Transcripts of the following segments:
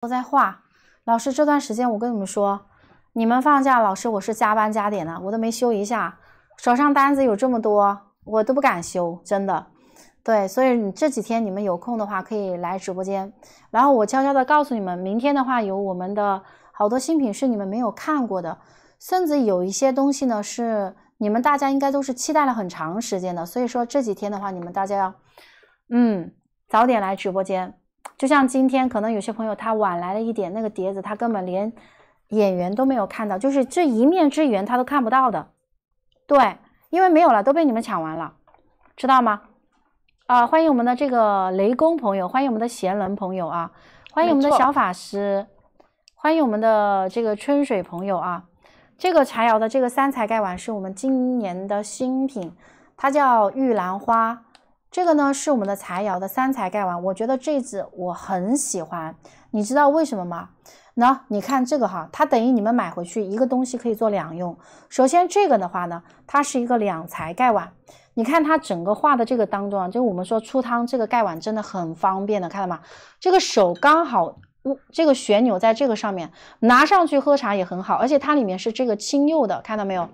都在画，老师这段时间我跟你们说，你们放假，老师我是加班加点的，我都没休一下，手上单子有这么多，我都不敢休，真的。对，所以你这几天你们有空的话可以来直播间，然后我悄悄的告诉你们，明天的话有我们的好多新品是你们没有看过的，甚至有一些东西呢是你们大家应该都是期待了很长时间的，所以说这几天的话你们大家要，嗯，早点来直播间。就像今天，可能有些朋友他晚来了一点，那个碟子他根本连演员都没有看到，就是这一面之缘他都看不到的。对，因为没有了，都被你们抢完了，知道吗？啊，欢迎我们的这个雷公朋友，欢迎我们的闲人朋友啊，欢迎我们的小法师，欢迎我们的这个春水朋友啊。这个柴窑的这个三彩盖碗是我们今年的新品，它叫玉兰花。这个呢是我们的柴窑的三才盖碗，我觉得这只我很喜欢，你知道为什么吗？那你看这个哈，它等于你们买回去一个东西可以做两用。首先这个的话呢，它是一个两才盖碗，你看它整个画的这个当中啊，就我们说出汤这个盖碗真的很方便的，看到吗？这个手刚好，这个旋钮在这个上面，拿上去喝茶也很好，而且它里面是这个青釉的，看到没有？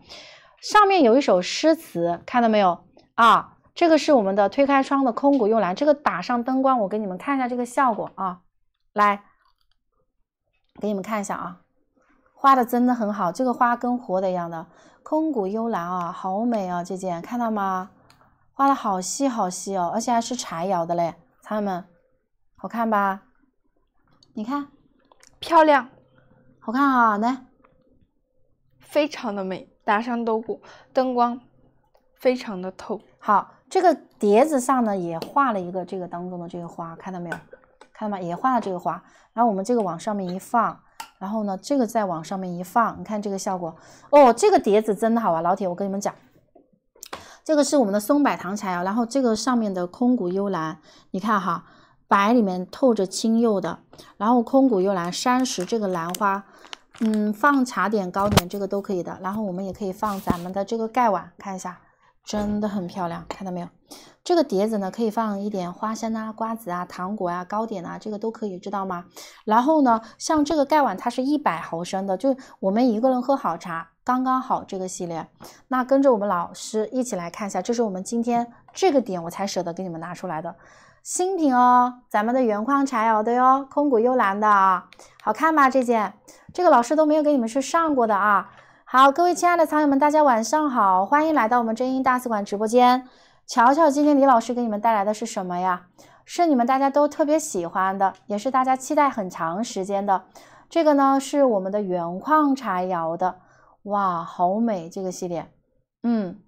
上面有一首诗词，看到没有？啊。这个是我们的推开窗的空谷幽兰，这个打上灯光，我给你们看一下这个效果啊，来，给你们看一下啊，画的真的很好，这个花跟活的一样的，空谷幽兰啊，好美啊，这件看到吗？画的好细好细哦，而且还是柴窑的嘞，朋友们，好看吧？你看，漂亮，好看啊，来，非常的美，打上灯布灯光，非常的透，好。这个碟子上呢，也画了一个这个当中的这个花，看到没有？看到吗？也画了这个花。然后我们这个往上面一放，然后呢，这个再往上面一放，你看这个效果哦。这个碟子真的好啊，老铁，我跟你们讲，这个是我们的松柏糖柴啊。然后这个上面的空谷幽兰，你看哈，白里面透着青釉的。然后空谷幽兰山石这个兰花，嗯，放茶点糕点这个都可以的。然后我们也可以放咱们的这个盖碗，看一下。真的很漂亮，看到没有？这个碟子呢，可以放一点花生啊、瓜子啊、糖果啊、糕点啊，这个都可以，知道吗？然后呢，像这个盖碗，它是一百毫升的，就我们一个人喝好茶刚刚好。这个系列，那跟着我们老师一起来看一下，这是我们今天这个点我才舍得给你们拿出来的新品哦，咱们的原矿柴窑的哟，空谷幽兰的啊，好看吧？这件，这个老师都没有给你们去上过的啊。好，各位亲爱的藏友们，大家晚上好，欢迎来到我们真音大师馆直播间。瞧瞧，今天李老师给你们带来的是什么呀？是你们大家都特别喜欢的，也是大家期待很长时间的。这个呢，是我们的原矿柴窑的，哇，好美！这个系列，嗯，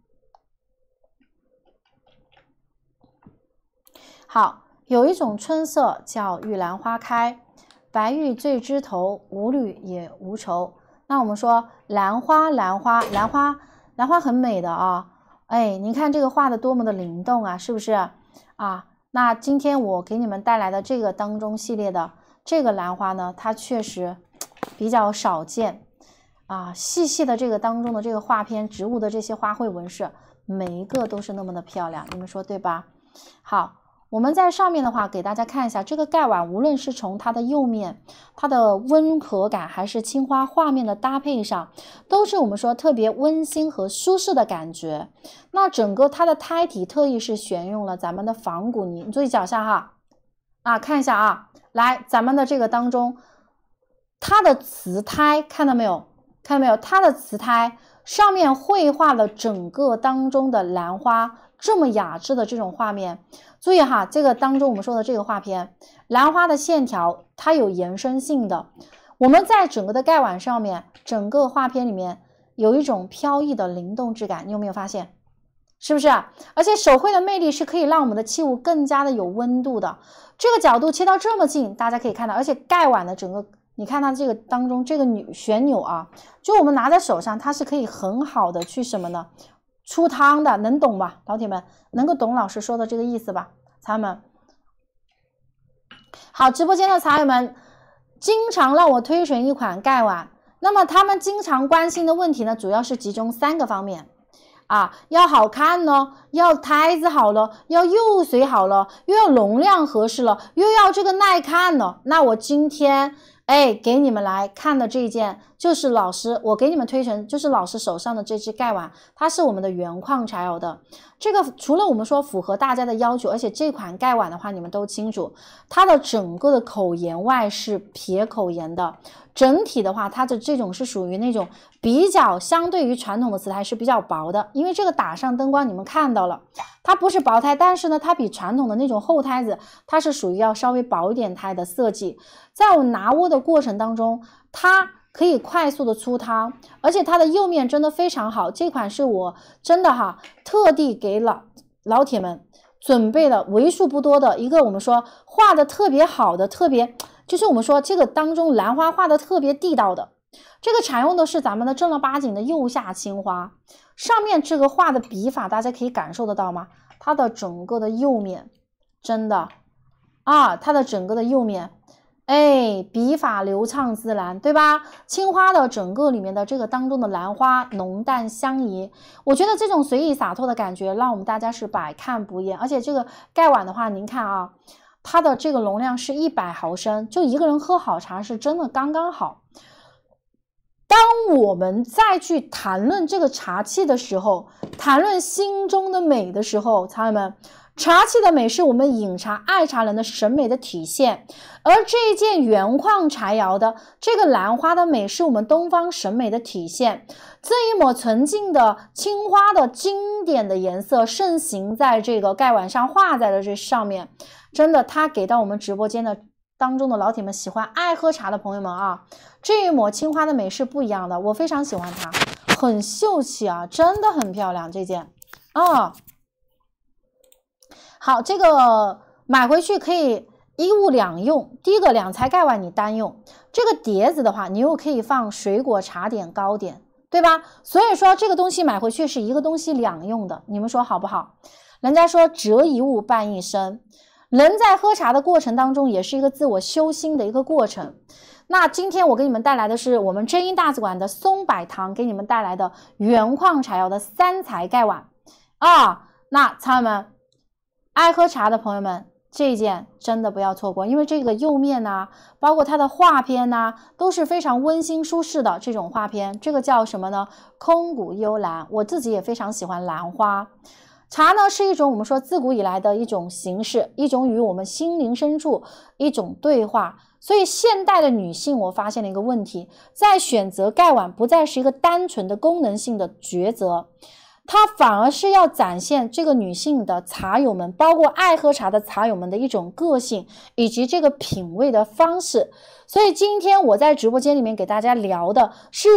好，有一种春色叫玉兰花开，白玉醉枝头，无虑也无愁。那我们说兰花，兰花，兰花，兰花很美的啊！哎，你看这个画的多么的灵动啊，是不是？啊，那今天我给你们带来的这个当中系列的这个兰花呢，它确实比较少见啊。细细的这个当中的这个画片，植物的这些花卉纹饰，每一个都是那么的漂亮，你们说对吧？好。我们在上面的话，给大家看一下这个盖碗，无论是从它的釉面、它的温和感，还是青花画面的搭配上，都是我们说特别温馨和舒适的感觉。那整个它的胎体特意是选用了咱们的仿古泥，你注意脚下哈，啊，看一下啊，来咱们的这个当中，它的瓷胎看到没有？看到没有？它的瓷胎上面绘画了整个当中的兰花。这么雅致的这种画面，注意哈，这个当中我们说的这个画片，兰花的线条它有延伸性的。我们在整个的盖碗上面，整个画片里面有一种飘逸的灵动质感，你有没有发现？是不是？而且手绘的魅力是可以让我们的器物更加的有温度的。这个角度切到这么近，大家可以看到，而且盖碗的整个，你看它这个当中这个女旋钮啊，就我们拿在手上，它是可以很好的去什么呢？出汤的能懂吧，老铁们能够懂老师说的这个意思吧，茶友们。好，直播间的茶友们经常让我推选一款盖碗，那么他们经常关心的问题呢，主要是集中三个方面啊，要好看呢，要胎子好了，要釉水好了，又要容量合适了，又要这个耐看了。那我今天哎给你们来看的这件。就是老师，我给你们推成，就是老师手上的这只盖碗，它是我们的原矿柴有的。这个除了我们说符合大家的要求，而且这款盖碗的话，你们都清楚，它的整个的口沿外是撇口沿的。整体的话，它的这种是属于那种比较相对于传统的瓷胎是比较薄的，因为这个打上灯光你们看到了，它不是薄胎，但是呢，它比传统的那种厚胎子，它是属于要稍微薄一点胎的设计。在我拿握的过程当中，它。可以快速的出汤，而且它的釉面真的非常好。这款是我真的哈，特地给老老铁们准备的，为数不多的一个我们说画的特别好的，特别就是我们说这个当中兰花画的特别地道的。这个采用的是咱们的正儿八经的釉下青花，上面这个画的笔法大家可以感受得到吗？它的整个的釉面真的啊，它的整个的釉面。哎，笔法流畅自然，对吧？青花的整个里面的这个当中的兰花浓淡相宜，我觉得这种随意洒脱的感觉，让我们大家是百看不厌。而且这个盖碗的话，您看啊，它的这个容量是一百毫升，就一个人喝好茶是真的刚刚好。当我们再去谈论这个茶器的时候，谈论心中的美的时候，朋友们。茶器的美是我们饮茶爱茶人的审美的体现，而这一件原矿柴窑的这个兰花的美是我们东方审美的体现。这一抹纯净的青花的经典的颜色盛行在这个盖碗上，画在了这上面。真的，它给到我们直播间的当中的老铁们喜欢爱喝茶的朋友们啊，这一抹青花的美是不一样的。我非常喜欢它，很秀气啊，真的很漂亮。这件啊。好，这个买回去可以一物两用，第一个两材盖碗你单用，这个碟子的话你又可以放水果、茶点、糕点，对吧？所以说这个东西买回去是一个东西两用的，你们说好不好？人家说折一物半一生，人在喝茶的过程当中也是一个自我修心的一个过程。那今天我给你们带来的是我们真英大瓷馆的松柏堂给你们带来的原矿柴窑的三材盖碗啊，那朋友们。爱喝茶的朋友们，这件真的不要错过，因为这个釉面呢，包括它的画片呢，都是非常温馨舒适的这种画片。这个叫什么呢？空谷幽兰。我自己也非常喜欢兰花茶呢，是一种我们说自古以来的一种形式，一种与我们心灵深处一种对话。所以现代的女性，我发现了一个问题，在选择盖碗不再是一个单纯的功能性的抉择。它反而是要展现这个女性的茶友们，包括爱喝茶的茶友们的一种个性以及这个品味的方式。所以今天我在直播间里面给大家聊的是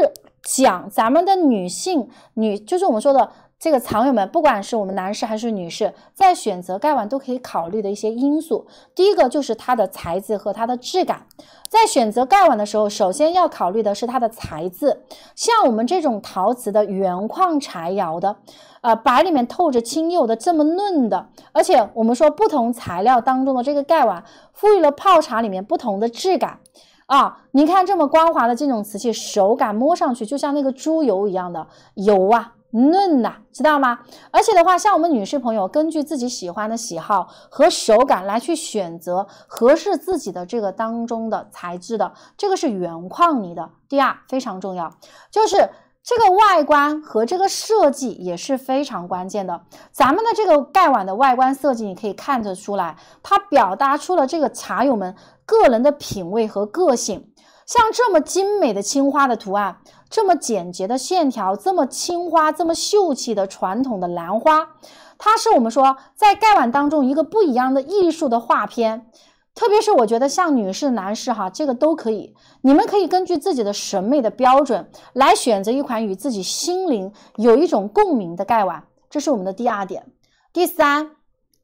讲咱们的女性女，就是我们说的。这个藏友们，不管是我们男士还是女士，在选择盖碗都可以考虑的一些因素。第一个就是它的材质和它的质感。在选择盖碗的时候，首先要考虑的是它的材质。像我们这种陶瓷的原矿柴窑的，呃，白里面透着青釉的这么嫩的，而且我们说不同材料当中的这个盖碗，赋予了泡茶里面不同的质感。啊，您看这么光滑的这种瓷器，手感摸上去就像那个猪油一样的油啊。嫩呐，知道吗？而且的话，像我们女士朋友，根据自己喜欢的喜好和手感来去选择合适自己的这个当中的材质的，这个是原矿泥的。第二，非常重要，就是这个外观和这个设计也是非常关键的。咱们的这个盖碗的外观设计，你可以看得出来，它表达出了这个茶友们个人的品味和个性。像这么精美的青花的图案。这么简洁的线条，这么青花，这么秀气的传统的兰花，它是我们说在盖碗当中一个不一样的艺术的画片。特别是我觉得像女士、男士哈，这个都可以，你们可以根据自己的审美的标准来选择一款与自己心灵有一种共鸣的盖碗。这是我们的第二点。第三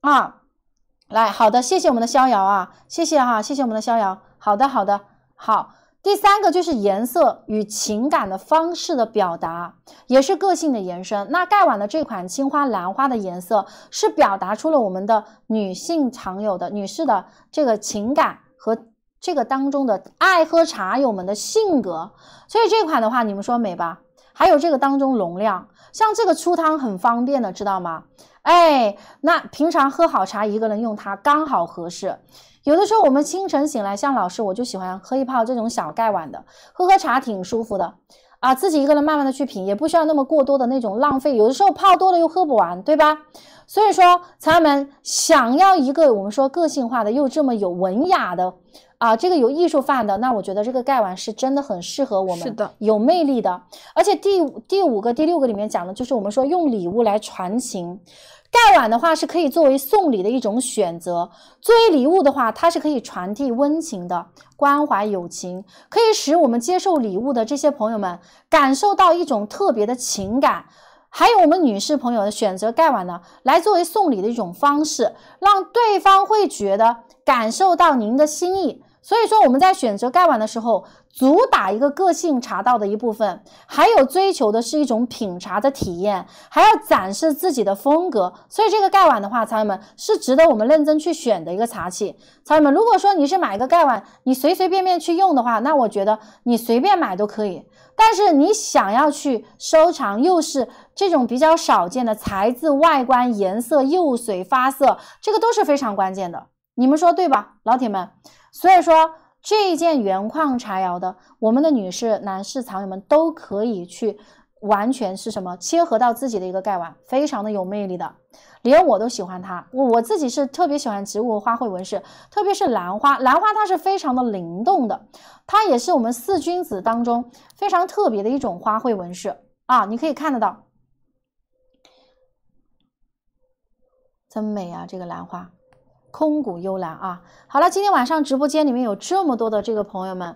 啊，来，好的，谢谢我们的逍遥啊，谢谢哈，谢谢我们的逍遥。好的，好的，好。第三个就是颜色与情感的方式的表达，也是个性的延伸。那盖碗的这款青花兰花的颜色，是表达出了我们的女性常有的女士的这个情感和这个当中的爱喝茶友们的性格。所以这款的话，你们说美吧？还有这个当中容量，像这个出汤很方便的，知道吗？哎，那平常喝好茶，一个人用它刚好合适。有的时候我们清晨醒来，像老师我就喜欢喝一泡这种小盖碗的，喝喝茶挺舒服的，啊，自己一个人慢慢的去品，也不需要那么过多的那种浪费。有的时候泡多了又喝不完，对吧？所以说，朋友们想要一个我们说个性化的，又这么有文雅的。啊，这个有艺术范的，那我觉得这个盖碗是真的很适合我们，是的，有魅力的。而且第第五个、第六个里面讲的，就是我们说用礼物来传情，盖碗的话是可以作为送礼的一种选择，作为礼物的话，它是可以传递温情的关怀、友情，可以使我们接受礼物的这些朋友们感受到一种特别的情感。还有我们女士朋友的选择盖碗呢，来作为送礼的一种方式，让对方会觉得感受到您的心意。所以说我们在选择盖碗的时候，主打一个个性茶道的一部分，还有追求的是一种品茶的体验，还要展示自己的风格。所以这个盖碗的话，茶友们是值得我们认真去选的一个茶器。茶友们，如果说你是买一个盖碗，你随随便便去用的话，那我觉得你随便买都可以。但是你想要去收藏，又是这种比较少见的材质、外观、颜色、釉水、发色，这个都是非常关键的。你们说对吧，老铁们？所以说这一件原矿茶窑的，我们的女士、男士藏友们都可以去，完全是什么切合到自己的一个盖碗，非常的有魅力的，连我都喜欢它。我我自己是特别喜欢植物花卉纹饰，特别是兰花，兰花它是非常的灵动的，它也是我们四君子当中非常特别的一种花卉纹饰啊。你可以看得到，真美啊，这个兰花。空谷幽兰啊！好了，今天晚上直播间里面有这么多的这个朋友们，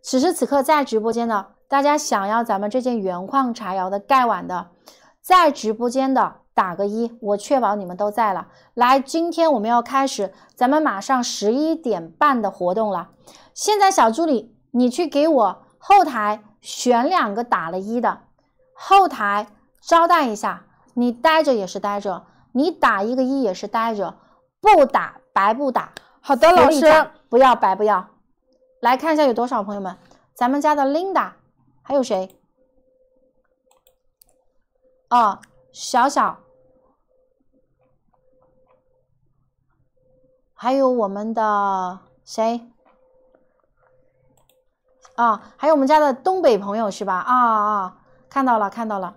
此时此刻在直播间的，大家想要咱们这件原矿柴窑的盖碗的，在直播间的打个一，我确保你们都在了。来，今天我们要开始，咱们马上十一点半的活动了。现在小助理，你去给我后台选两个打了一的，后台招待一下。你待着也是待着，你打一个一也是待着。不打白不打，好的老师，不要白不要。来看一下有多少朋友们，咱们家的 Linda，还有谁？啊，小小，还有我们的谁？啊，还有我们家的东北朋友是吧？啊啊，看到了，看到了。